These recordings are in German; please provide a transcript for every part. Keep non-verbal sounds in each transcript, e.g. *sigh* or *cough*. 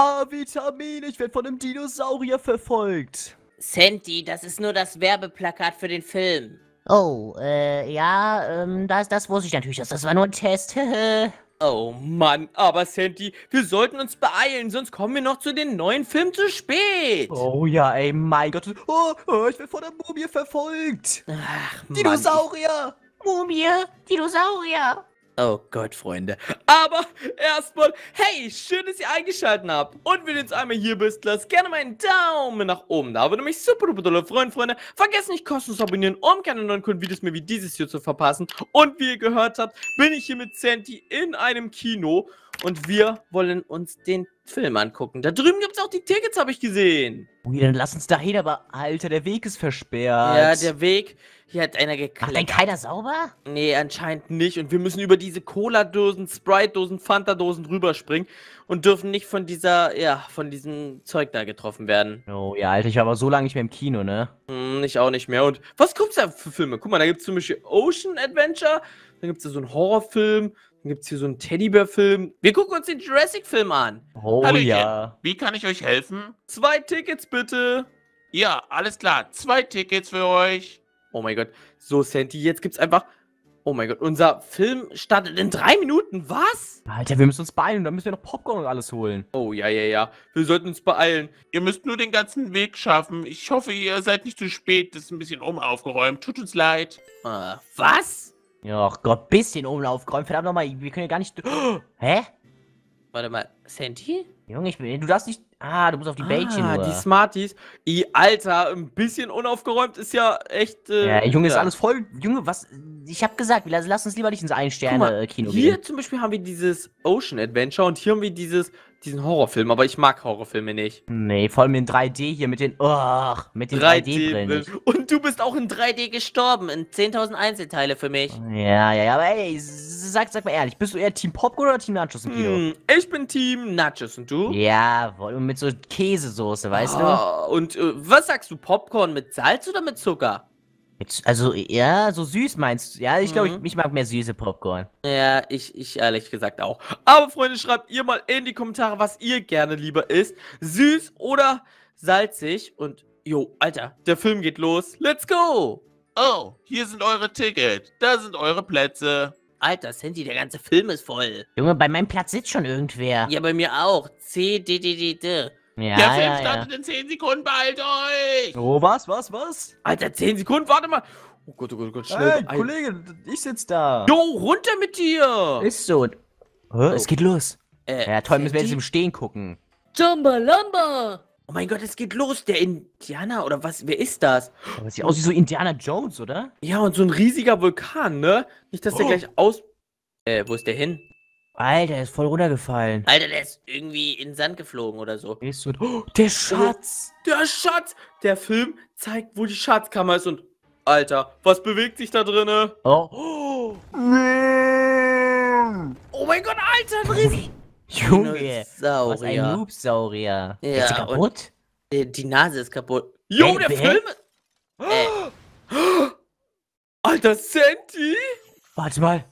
Ah, vitamin ich werde von einem Dinosaurier verfolgt. Sandy, das ist nur das Werbeplakat für den Film. Oh, äh, ja, ähm, das, das wusste ich natürlich, dass das war nur ein Test. *laughs* oh Mann, aber Sandy, wir sollten uns beeilen, sonst kommen wir noch zu den neuen Filmen zu spät. Oh ja, ey, mein Gott. Oh, oh ich werde von der Mumie verfolgt. Ach, Dinosaurier! Mann. Mumie, Dinosaurier. Oh Gott, Freunde. Aber erstmal, hey, schön, dass ihr eingeschaltet habt. Und wenn du jetzt einmal hier bist, lass gerne meinen Daumen nach oben da. Würde mich super, super dolle freuen, Freunde. Vergesst nicht, kostenlos abonnieren, um keine neuen coolen Videos mehr wie dieses hier zu verpassen. Und wie ihr gehört habt, bin ich hier mit Santi in einem Kino. Und wir wollen uns den Film angucken. Da drüben gibt es auch die Tickets, habe ich gesehen. Ui, dann lass uns dahin, aber Alter, der Weg ist versperrt. Ja, der Weg hier hat einer gekleckert. Macht denn keiner sauber? Nee, anscheinend nicht. Und wir müssen über diese Cola-Dosen, Sprite-Dosen, Fanta-Dosen rüberspringen und dürfen nicht von dieser, ja, von diesem Zeug da getroffen werden. Oh, ja, Alter, ich war aber so lange nicht mehr im Kino, ne? Hm, ich auch nicht mehr. Und was gibt's da für Filme? Guck mal, da gibt's zum Beispiel Ocean Adventure, dann gibt's da so einen Horrorfilm, dann gibt's hier so einen Teddybär-Film. Wir gucken uns den Jurassic-Film an. Oh Hallöchen. ja. Wie kann ich euch helfen? Zwei Tickets bitte. Ja, alles klar. Zwei Tickets für euch. Oh mein Gott. So, Santi, jetzt gibt's einfach. Oh mein Gott, unser Film startet in drei Minuten. Was? Alter, wir müssen uns beeilen. Da müssen wir noch Popcorn und alles holen. Oh, ja, ja, ja. Wir sollten uns beeilen. Ihr müsst nur den ganzen Weg schaffen. Ich hoffe, ihr seid nicht zu spät. Das ist ein bisschen umaufgeräumt. Tut uns leid. Äh, was? Ja, Gott, bisschen umlaufgeräumt. Verdammt nochmal, wir können ja gar nicht... *gasps* hä? Warte mal, Santi? Junge, ich bin... Du darfst nicht... Ah, du musst auf die Bällchen. Ah, oder? die Smarties. I, Alter, ein bisschen unaufgeräumt ist ja echt. Äh, ja, Junge, ist alles voll. Junge, was? Ich hab gesagt, lass, lass uns lieber nicht ins einsterne kino gehen. Hier zum Beispiel haben wir dieses Ocean Adventure und hier haben wir dieses diesen Horrorfilm, aber ich mag Horrorfilme nicht. Nee, vor allem in 3D hier mit den, oh, mit den 3D-Brillen. und du bist auch in 3D gestorben, in 10.000 Einzelteile für mich. Ja, ja, ja, aber ey, sag, sag mal ehrlich, bist du eher Team Popcorn oder Team Nachos im Kino? Hm, ich bin Team Nachos und du? Ja, mit so Käsesoße, weißt oh, du? Ah, und äh, was sagst du, Popcorn mit Salz oder mit Zucker? Jetzt, also, ja, so süß meinst du. Ja, ich glaube, mhm. ich, ich, mag mehr süße Popcorn. Ja, ich, ich ehrlich gesagt auch. Aber Freunde, schreibt ihr mal in die Kommentare, was ihr gerne lieber isst. Süß oder salzig. Und, jo, Alter, der Film geht los. Let's go! Oh, hier sind eure Tickets. Da sind eure Plätze. Alter, Sandy, der ganze Film ist voll. Junge, bei meinem Platz sitzt schon irgendwer. Ja, bei mir auch. C, D, D, D, D. Ja, Der Film ja, startet ja. in 10 Sekunden, beeilt euch! Oh, was, was, was? Alter, 10 Sekunden, warte mal! Oh Gott, oh Gott, oh Gott, schnell. Hey, ein. Kollege, ich sitz da. Jo, runter mit dir! Ist so. Hä? Oh. Es geht los. Äh, ja, toll, müssen wir jetzt im Stehen gucken. Jumba Oh mein Gott, es geht los. Der Indianer oder was? Wer ist das? Ja, das sieht aus wie so Indiana Jones, oder? Ja, und so ein riesiger Vulkan, ne? Nicht, dass oh. der gleich aus. Äh, wo ist der hin? Alter, der ist voll runtergefallen. Alter, der ist irgendwie in den Sand geflogen oder so. Oh, der Schatz! Der Schatz! Der Film zeigt, wo die Schatzkammer ist und... Alter, was bewegt sich da drinne? Oh. Oh, oh mein Gott, Alter, ein riesig... Junge, was ein Noobsaurier. Ja, ist kaputt? Die, die, Nase ist kaputt. Jo, hey, der Film... *gasps* Äh. *gasps* Alter, Santi? Warte mal.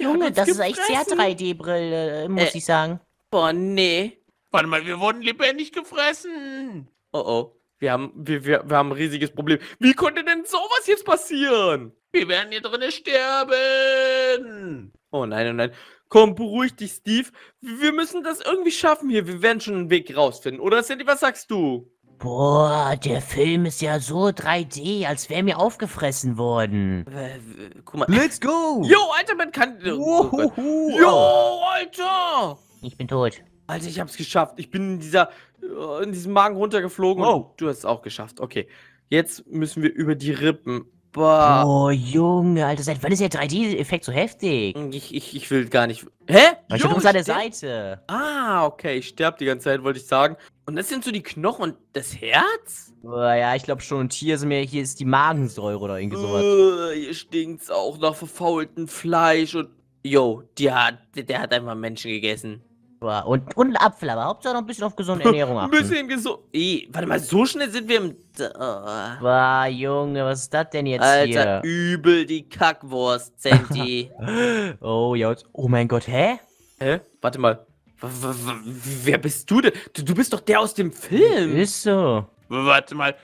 Junge, ja, das ist echt sehr 3D-Brille, äh, muss äh. ich sagen. Boah, nee. Warte mal, wir wurden lebendig gefressen. Oh oh. Wir haben, wir, wir, wir haben ein riesiges Problem. Wie konnte denn sowas jetzt passieren? Wir werden hier drinnen sterben. Oh nein, oh nein. Komm, beruhig dich, Steve. Wir müssen das irgendwie schaffen hier. Wir werden schon einen Weg rausfinden. Oder, Sandy, was sagst du? Boah, der Film ist ja so 3D, als wäre mir aufgefressen worden. Äh, guck mal. Let's go! Yo, Alter, man kann... Oh Yo, Alter! Ich bin tot. Alter, ich hab's geschafft. Ich bin in dieser... Äh, in diesem Magen runtergeflogen. Oh. du hast es auch geschafft. Okay. Jetzt müssen wir über die Rippen. Boah. Oh, Junge, Alter, seit wann ist der 3D-Effekt so heftig? Hm, ich, ich, ich will gar nicht. Hä? Ich bin uns an Seite. Ah, okay, ich sterb die ganze Zeit, wollte ich sagen. Und das sind so die Knochen und das Herz? Oh, ja, ich glaube schon. Und hier, sind mir, hier ist die Magensäure oder irgendwie sowas. Uh, hier stinkt's auch nach verfaultem Fleisch und. Yo, hat, der hat einfach Menschen gegessen. Boah, und, und einen Apfel, aber Hauptsache noch ein bisschen auf gesunde *laughs* Ernährung achten. ein bisschen gesund. Ey, warte mal, so schnell sind wir im. Oh. Boah, Junge, was ist das denn jetzt Alter, hier? Alter, übel die Kackwurst, Senti. *laughs* oh, ja. Oh mein Gott, hä? Hä? Warte mal. Wer bist du denn? Du bist doch der aus dem Film. Ist so. Warte mal.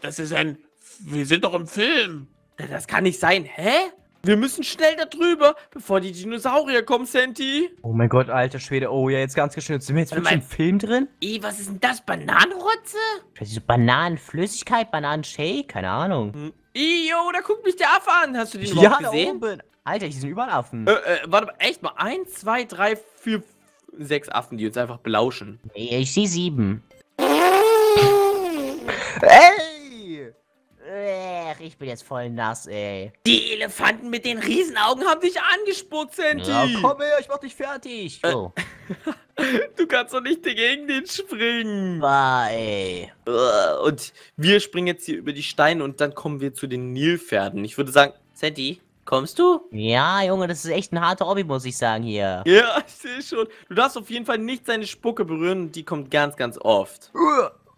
Das ist ein. Wir sind doch im Film. Das kann nicht sein. Hä? Wir müssen schnell da drüber, bevor die Dinosaurier kommen, Santi. Oh mein Gott, alter Schwede. Oh ja, jetzt ganz geschnitzt. Sind wir jetzt wirklich im Film drin? Ey, was ist denn das? Bananenrotze? Vielleicht Bananenflüssigkeit, Bananenshake? Keine Ahnung. Ey, Yo, da guckt mich der Affe an. Hast du den ja, überhaupt gesehen? Ja, Alter, hier sind überall Affen. Äh, äh, warte mal. Echt mal. Eins, zwei, drei, vier, sechs Affen, die uns einfach belauschen. Ich sehe sieben. Ey! Ech, ich bin jetzt voll nass, ey. Die Elefanten mit den Riesenaugen haben dich angespuckt, Senti. Ja, komm her, ich mach dich fertig. Oh. *laughs* du kannst doch nicht gegen den springen. Bah, ey. Äh, und wir springen jetzt hier über die Steine und dann kommen wir zu den Nilpferden. Ich würde sagen, Senti, Kommst du? Ja, Junge, das ist echt ein harter Hobby, muss ich sagen hier. Ja, ich sehe schon. Du darfst auf jeden Fall nicht seine Spucke berühren, die kommt ganz, ganz oft.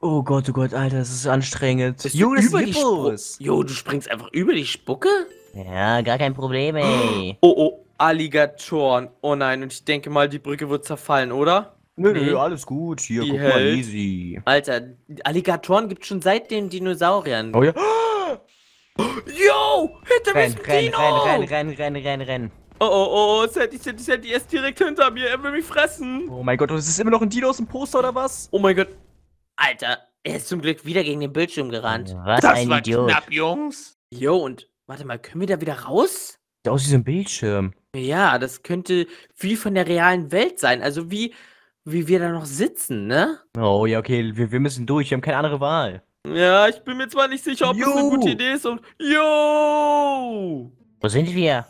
Oh Gott, oh Gott, Alter, das ist anstrengend. Bist jo, das über die Spucke. Jo, du springst einfach über die Spucke? Ja, gar kein Problem, ey. *gasps* Oh, oh, Alligatoren. Oh nein, und ich denke mal, die Brücke wird zerfallen, oder? Nö, nee. nö, alles gut. Hier, die guck hält. mal, easy. Alter, Alligatoren gibt es schon seit den Dinosauriern. Oh ja. *gasps* *gasps* Yo! Hinter renn, mir renn, renn, renn, renn, renn, renn, renn. Oh, oh, oh, oh, Sandy, Sandy, Sandy, er ist direkt hinter mir, er will mich fressen. Oh mein Gott, und es ist immer noch ein Dino aus dem Poster oder was? Oh mein Gott. Alter, er ist zum Glück wieder gegen den Bildschirm gerannt. Was das ein war Idiot. knapp, Jungs. Yo, und warte mal, können wir da wieder raus? Aus diesem Bildschirm. Ja, das könnte wie von der realen Welt sein. Also wie, wie wir da noch sitzen, ne? Oh ja, okay, wir, wir müssen durch, wir haben keine andere Wahl. Ja, ich bin mir zwar nicht sicher, ob yo. das eine gute Idee ist und. Yo! Wo sind wir?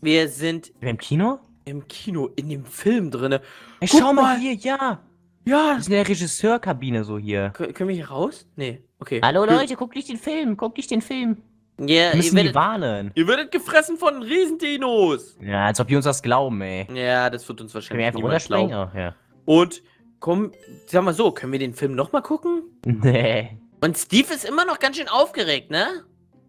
Wir sind. Im Kino? Im Kino, in dem Film drin. Ey, schau mal hier, ja! Ja! Das ist eine Regisseurkabine so hier. Kön können wir hier raus? Nee, okay. Hallo Leute, wir guckt nicht den Film, guckt nicht den Film. Ja, yeah, ihr werdet, warnen. Ihr werdet gefressen von Riesendinos. Ja, als ob die uns das glauben, ey. Ja, das wird uns wahrscheinlich können wir einfach niemand glauben. Ja. Und, komm, sag mal so, können wir den Film nochmal gucken? *laughs* Nee. Und Steve ist immer noch ganz schön aufgeregt, ne?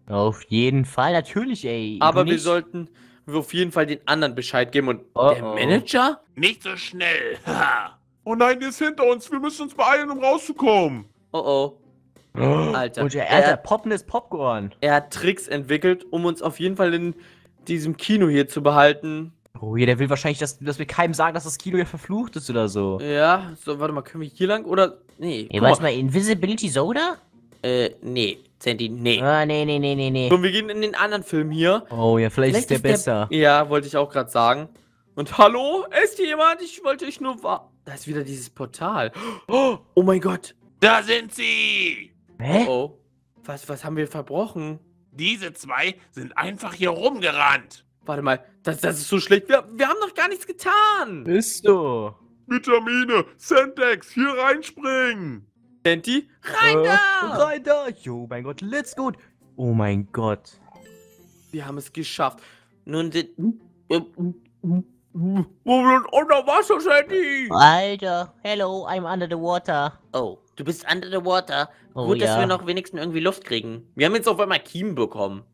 Auf jeden Fall, natürlich, ey. Aber nicht. wir sollten auf jeden Fall den anderen Bescheid geben und oh der oh. Manager? Nicht so schnell. *laughs* oh nein, der ist hinter uns. Wir müssen uns beeilen, um rauszukommen. Oh oh. oh Alter. Und der, er, er hat poppendes Popcorn. Er hat Tricks entwickelt, um uns auf jeden Fall in diesem Kino hier zu behalten. Oh, ja, der will wahrscheinlich, dass, dass wir keinem sagen, dass das Kino ja verflucht ist oder so. Ja, so, warte mal, können wir hier lang oder. Nee. Ja, warte mal, mal, Invisibility Soda? Äh, nee. Sandy, nee. Ah, nee, nee, nee, nee, nee. So, wir gehen in den anderen Film hier. Oh ja, vielleicht, vielleicht ist der ist besser. Der... Ja, wollte ich auch gerade sagen. Und hallo? Ist hier jemand? Ich wollte euch nur. Da ist wieder dieses Portal. Oh, oh mein Gott. Da sind sie! Hä? Oh, oh. Was, was haben wir verbrochen? Diese zwei sind einfach hier rumgerannt. Warte mal, das, das ist so schlecht. Wir, wir haben noch gar nichts getan. Bist du? Vitamine, Sentex, hier reinspringen. Senti, rein äh, da! Rein da! Jo, mein Gott, let's go! Oh mein Gott. Wir haben es geschafft. Nun sind... Wir sind unter Wasser, Senti? Alter, hello, I'm under the water. Oh, du bist under the water? Oh, Gut, ja. dass wir noch wenigstens irgendwie Luft kriegen. Wir haben jetzt auf einmal Kiemen bekommen.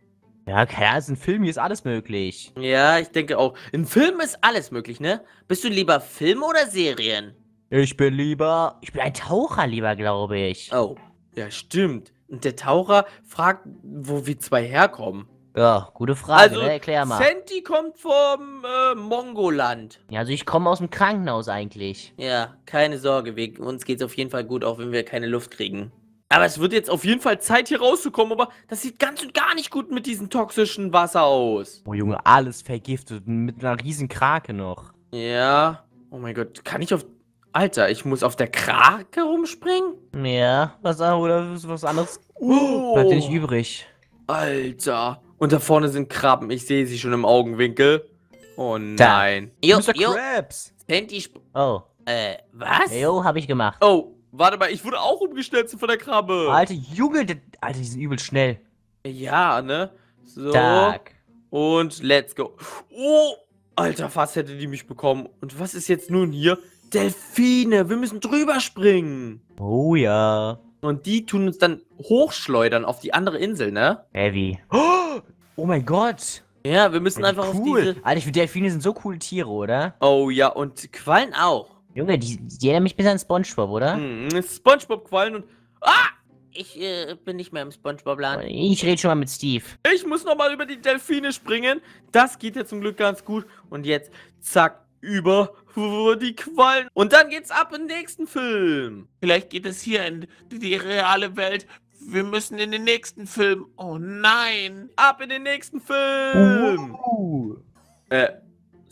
Ja, klar, ist ein Film, ist alles möglich. Ja, ich denke auch. In Filmen ist alles möglich, ne? Bist du lieber Film oder Serien? Ich bin lieber. Ich bin ein Taucher lieber, glaube ich. Oh, ja, stimmt. Und der Taucher fragt, wo wir zwei herkommen. Ja, gute Frage, also, ne? erklär mal. Santi kommt vom äh, Mongoland. Ja, also ich komme aus dem Krankenhaus eigentlich. Ja, keine Sorge, wir, uns geht's auf jeden Fall gut, auch wenn wir keine Luft kriegen. Aber es wird jetzt auf jeden Fall Zeit, hier rauszukommen, aber das sieht ganz und gar nicht gut mit diesem toxischen Wasser aus. Oh Junge, alles vergiftet, mit einer riesen Krake noch. Ja, oh mein Gott, kann ich auf... Alter, ich muss auf der Krake rumspringen? Ja, was, ah, oder was anderes oh. bleibt dir nicht übrig. Alter, und da vorne sind Krabben, ich sehe sie schon im Augenwinkel. Oh nein. Da. Yo, Mr. Yo. Krabs. Sandy... Oh. Äh, was? Jo, hab ich gemacht. Oh, Warte mal, ich wurde auch umgestellt von der Krabbe. Alter, Junge, der, Alter, die sind übel schnell. Ja, ne? So. Tag. Und let's go. Oh, Alter, fast hätte die mich bekommen. Und was ist jetzt nun hier? Delfine, wir müssen drüber springen. Oh ja. Und die tun uns dann hochschleudern auf die andere Insel, ne? Heavy. Oh mein Gott. Ja, wir müssen Heavy einfach cool. auf diese... Alter, ich finde Delfine sind so coole Tiere, oder? Oh ja, und Quallen auch. Junge, die, die erinnern mich bis an Spongebob, oder? Mhm, Spongebob-Quallen und. Ah! Ich äh, bin nicht mehr im Spongebob-Laden. Ich rede schon mal mit Steve. Ich muss nochmal über die Delfine springen. Das geht ja zum Glück ganz gut. Und jetzt, zack, über die Quallen. Und dann geht's ab im nächsten Film. Vielleicht geht es hier in die reale Welt. Wir müssen in den nächsten Film. Oh nein. Ab in den nächsten Film. Uh. Äh.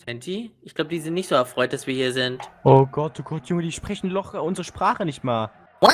Fenty? Ich glaube, die sind nicht so erfreut, dass wir hier sind. Oh Gott, oh Gott, Junge, die sprechen doch äh, unsere Sprache nicht mal. Oh,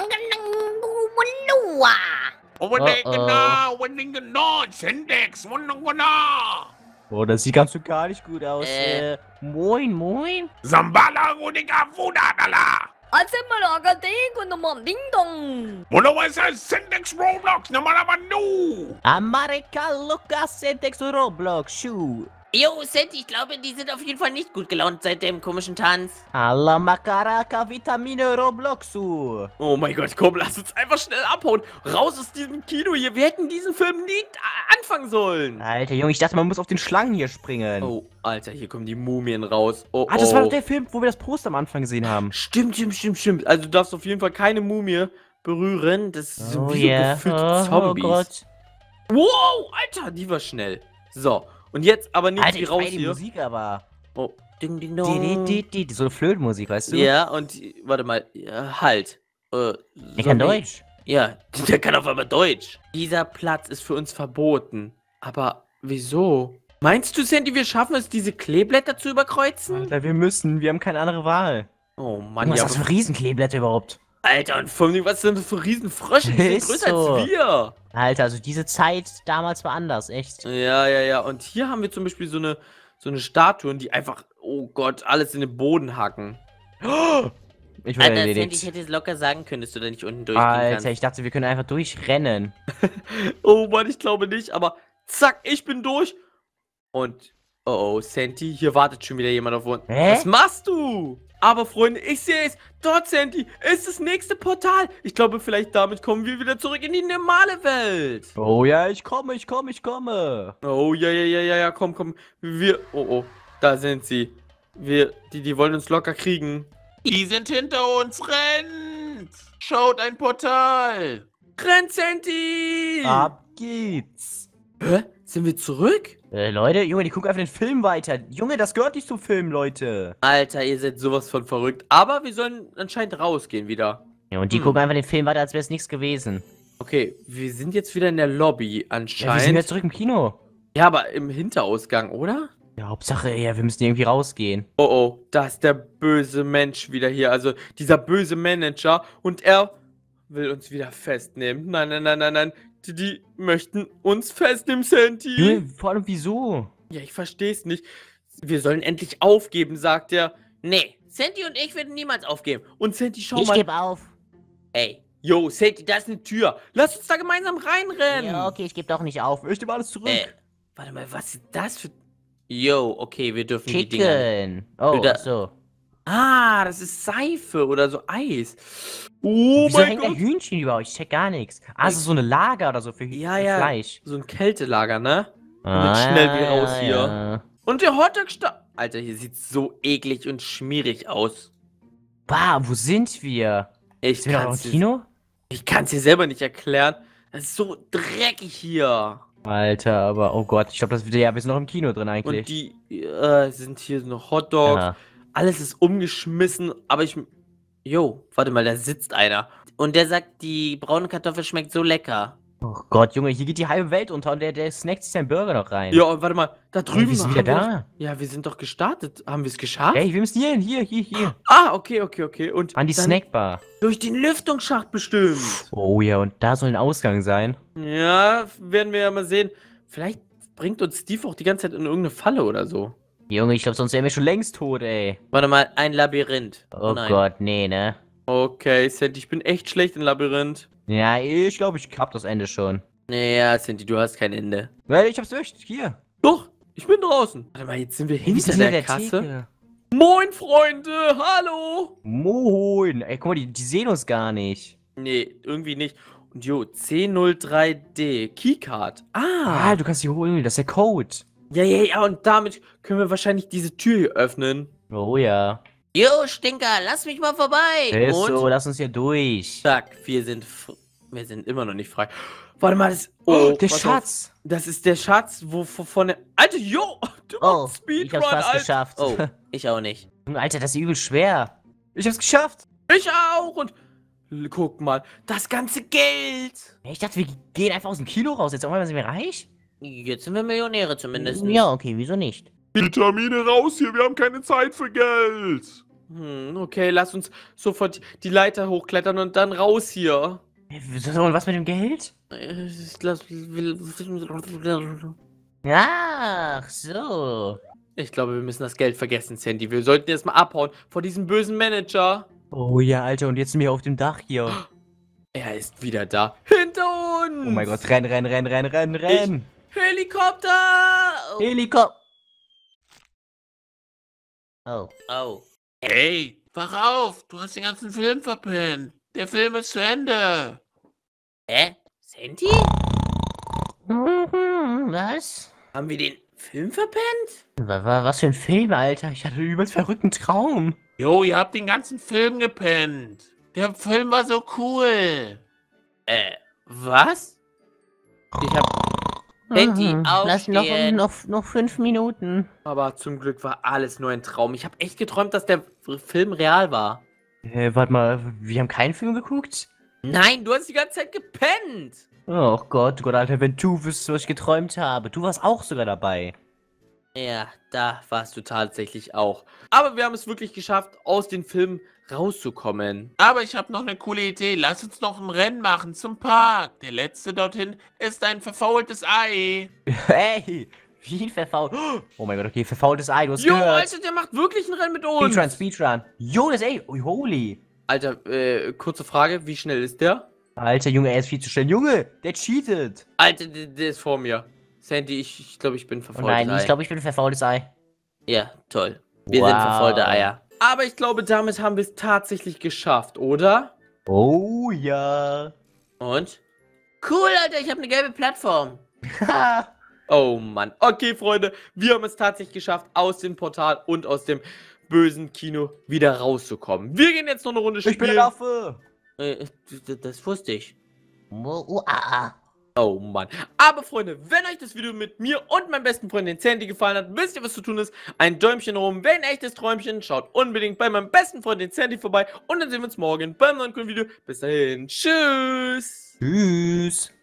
oh. das sieht ganz so gar nicht gut aus. Äh. äh moin, moin. Sambala Rudiga Wudadala. Assemala Gadego Nummer Ding Dong. Monowasa Sendex Roblox Nummer aber nu. Amerika Lucas Sendex Roblox Shoot. Jo, Sandy, ich glaube, die sind auf jeden Fall nicht gut gelaunt seit dem komischen Tanz. Alla Macaraca Vitamine Robloxu. Oh mein Gott, komm, lass uns einfach schnell abhauen. Raus aus diesem Kino hier. Wir hätten diesen Film nie äh, anfangen sollen. Alter Junge, ich dachte, man muss auf den Schlangen hier springen. Oh, Alter, hier kommen die Mumien raus. Oh, ah, das oh. war doch oh. der Film, wo wir das Post am Anfang gesehen haben. Stimmt, stimmt, stimmt, stimmt. Also du darfst auf jeden Fall keine Mumie berühren. Das sind oh, so yeah. gefühlt oh, oh Zombies. Oh Gott. Wow, Alter, die war schnell. So, und jetzt aber nicht Alter, die raus ich hier. die Musik aber. Oh. Ding, ding, dong. Die, die, die, so eine Flötenmusik, weißt du? Ja, und warte mal, ja, halt. Äh, der kann Deutsch. Ja, *laughs* der kann auf einmal Deutsch. Dieser Platz ist für uns verboten. Aber wieso? Meinst du, Sandy, wir schaffen es, diese Kleeblätter zu überkreuzen? Alter, wir müssen. Wir haben keine andere Wahl. Oh Mann, Was Was ist das für Riesenkleeblätter überhaupt? Alter, und vor allem, was sind das für Riesenfrösche? Die sind größer so. als wir. Alter, also diese Zeit damals war anders, echt. Ja, ja, ja. Und hier haben wir zum Beispiel so eine, so eine Statuen, die einfach, oh Gott, alles in den Boden hacken. *gasps* Ich wurde Alter, erledigt. Ich hätte es locker sagen können, dass du da nicht unten durchgehen Alter, kannst. ich dachte, wir können einfach durchrennen. *laughs* oh Mann, ich glaube nicht, aber zack, ich bin durch. Und, oh, oh Santi, hier wartet schon wieder jemand auf uns. Hä? Was machst du? Aber Freunde, ich sehe es. Dort, Sandy, ist das nächste Portal. Ich glaube, vielleicht damit kommen wir wieder zurück in die normale Welt. Oh ja, ich komme, ich komme, ich komme. Oh ja, ja, ja, ja, ja, komm, komm. Wir, oh, oh, da sind sie. Wir, die, die wollen uns locker kriegen. Die sind hinter uns, rennt! Schaut ein Portal! Rennt, Sandy! Ab geht's. Hä? Sind wir zurück? Äh, Leute, Junge, die gucken einfach den Film weiter. Junge, das gehört nicht zum Film, Leute. Alter, ihr seid sowas von verrückt. Aber wir sollen anscheinend rausgehen wieder. Ja, und die hm. gucken einfach den Film weiter, als wäre es nichts gewesen. Okay, wir sind jetzt wieder in der Lobby anscheinend. Ja, wir sind jetzt zurück im Kino. Ja, aber im Hinterausgang, oder? Ja, Hauptsache, ja, wir müssen irgendwie rausgehen. Oh oh, da ist der böse Mensch wieder hier. Also dieser böse Manager. Und er will uns wieder festnehmen. Nein, nein, nein, nein, nein. Die, die möchten uns festnehmen, Santi. Nee, vor allem wieso? Ja, ich verstehe es nicht. Wir sollen endlich aufgeben, sagt er. Nee, Santi und ich werden niemals aufgeben. Und Santi, schau ich mal. Ich gebe auf. Ey, yo, Santi, da ist eine Tür. Lass uns da gemeinsam reinrennen. Ja, okay, ich gebe doch nicht auf. Ich nehme alles zurück. Äh, warte mal, was ist das für... Yo, okay, wir dürfen Chicken. die Dinger... Oh, so. Ah, das ist Seife oder so Eis. Oh Wieso mein hängt Gott. da Hühnchen über euch? Ich check gar nichts. Ah, es ist so eine Lager oder so für Hühnchen ja, ja. Fleisch. So ein Kältelager, ne? Ah, und schnell ja, raus ja, hier. Ja. Und der Hotdog sta Alter, hier sieht so eklig und schmierig aus. Bah, wo sind wir? Ich sind wir kann's im Kino? Ich kann es dir selber nicht erklären. Das ist so dreckig hier. Alter, aber oh Gott, ich glaube, das wird ja, wir sind noch im Kino drin eigentlich. Und die äh, sind hier noch Hotdogs. Ja alles ist umgeschmissen, aber ich. Jo, warte mal, da sitzt einer. Und der sagt, die braune Kartoffel schmeckt so lecker. Oh Gott, Junge, hier geht die halbe Welt unter und der, der snackt sich seinen Burger noch rein. Ja, und warte mal, da drüben. wir sind wieder da. ja, wir sind doch gestartet. Haben wir es geschafft? Ey, wir müssen hier hin, hier, hier, hier. Ah, okay, okay, okay. Und An die Snackbar. Durch den Lüftungsschacht bestimmt. Oh ja, und da soll ein Ausgang sein. Ja, werden wir ja mal sehen. Vielleicht bringt uns Steve auch die ganze Zeit in irgendeine Falle oder so. Junge, ich glaube, sonst wären wir schon längst tot, ey. Warte mal, ein Labyrinth. Oh, oh Gott, nee, ne? Okay, Sandy, ich bin echt schlecht im Labyrinth. Ja, ich glaube, ich hab das Ende schon. Naja, Sandy, du hast kein Ende. Weil ich hab's echt hier. Doch, ich bin draußen. Warte mal, jetzt sind wir hinter sind der, der, Kasse. Theke? Moin, Freunde, hallo. Moin. Ey, guck mal, die, die sehen uns gar nicht. Nee, irgendwie nicht. Und jo, 1003D, Keycard. Ah. Ah, du kannst die holen, das ist der Code. Ja, ja, ja, und damit können wir wahrscheinlich diese Tür hier öffnen. Oh ja. Jo, Stinker, lass mich mal vorbei. Ist und so, lass uns hier durch. Zack, wir sind wir sind immer noch nicht frei. Warte mal, das Oh, oh der Schatz. Auf. Das ist der Schatz, wo, wo von der Alter, jo, du oh, Speedrun, ich hab's fast Alter. geschafft. Oh, *laughs* ich auch nicht. Alter, das ist übel schwer. Ich hab's geschafft. Ich auch und guck mal, das ganze Geld. Ich dachte, wir gehen einfach aus dem Kino raus. Jetzt auf einmal sind wir reich. Jetzt sind wir Millionäre zumindest. Ja, okay, wieso nicht? Vitamine raus hier, wir haben keine Zeit für Geld. Hm, okay, lass uns sofort die Leiter hochklettern und dann raus hier. Und was mit dem Geld? Äh, ach so. Ich glaube, wir müssen das Geld vergessen, Sandy. Wir sollten jetzt mal abhauen vor diesem bösen Manager. Oh ja, Alter, und jetzt sind wir auf dem Dach hier. Er ist wieder da. Hinter uns! Oh mein Gott, renn, renn, renn, renn, renn, renn! Helikopter! Oh. Helikopter! Oh. Oh. Hey, wach auf! Du hast den ganzen Film verpennt! Der Film ist zu Ende! Hä? Sandy? Mhm, was? Haben wir den Film verpennt? Was für ein Film, Alter? Ich hatte übelst verrückten Traum. Jo, ihr habt den ganzen Film gepennt. Der Film war so cool. Äh, was? Ich hab Betty, mhm. aufstehen. Lass noch, noch, noch fünf Minuten. Aber zum Glück war alles nur ein Traum. Ich habe echt geträumt, dass der Film real war. Äh, warte mal, wir haben keinen Film geguckt? Nein, du hast die ganze Zeit gepennt. Oh Gott, Gott, Alter, wenn du wüsstest, was ich geträumt habe. Du warst auch sogar dabei. Ja, da warst du tatsächlich auch. Aber wir haben es wirklich geschafft, aus den Filmen rauszukommen. Aber ich habe noch eine coole Idee. Lass uns noch ein Rennen machen zum Park. Der letzte dorthin ist ein verfaultes Ei. *laughs* Hey, wie ein verfault. *gasps* Oh mein Gott, okay, verfaultes Ei, du hast jo, gehört. Jo, Alter, der macht wirklich ein Rennen mit uns. Speedrun, Speedrun. Jo, das Ei, holy. Alter, äh, kurze Frage, wie schnell ist der? Alter, Junge, er ist viel zu schnell. Junge, der cheatet. Alter, der, der ist vor mir. Sandy, ich, ich glaube, ich bin verfaultes Ei. Oh nein, ich glaube, ich bin verfaultes Ei. Ja, toll. Wir wow. sind verfaulte Eier. Aber ich glaube, damit haben wir es tatsächlich geschafft, oder? Oh ja. Und? Cool, Alter, ich habe eine gelbe Plattform. *laughs* oh Mann. Okay, Freunde, wir haben es tatsächlich geschafft, aus dem Portal und aus dem bösen Kino wieder rauszukommen. Wir gehen jetzt noch eine Runde spielen. Ich bin Raffe. Äh, das wusste ich. Oh, uh, ah, ah. Oh Mann. Aber Freunde, wenn euch das Video mit mir und meinem besten Freund den Sandy gefallen hat, wisst ihr, was zu tun ist. Ein Däumchen rum, wenn echtes Träumchen. Schaut unbedingt bei meinem besten Freund den Sandy vorbei. Und dann sehen wir uns morgen beim neuen coolen Video. Bis dahin. Tschüss. Tschüss.